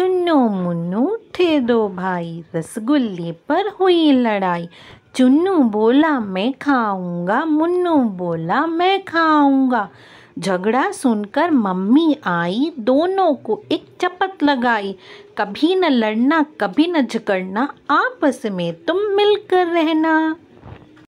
चुन्नो मुन्नू थे दो भाई रसगुल्ले पर हुई लड़ाई चुन्नु बोला मैं खाऊंगा मुन्नु बोला मैं खाऊंगा झगड़ा सुनकर मम्मी आई दोनों को एक चपत लगाई कभी न लड़ना कभी न झगड़ना आपस में तुम मिलकर रहना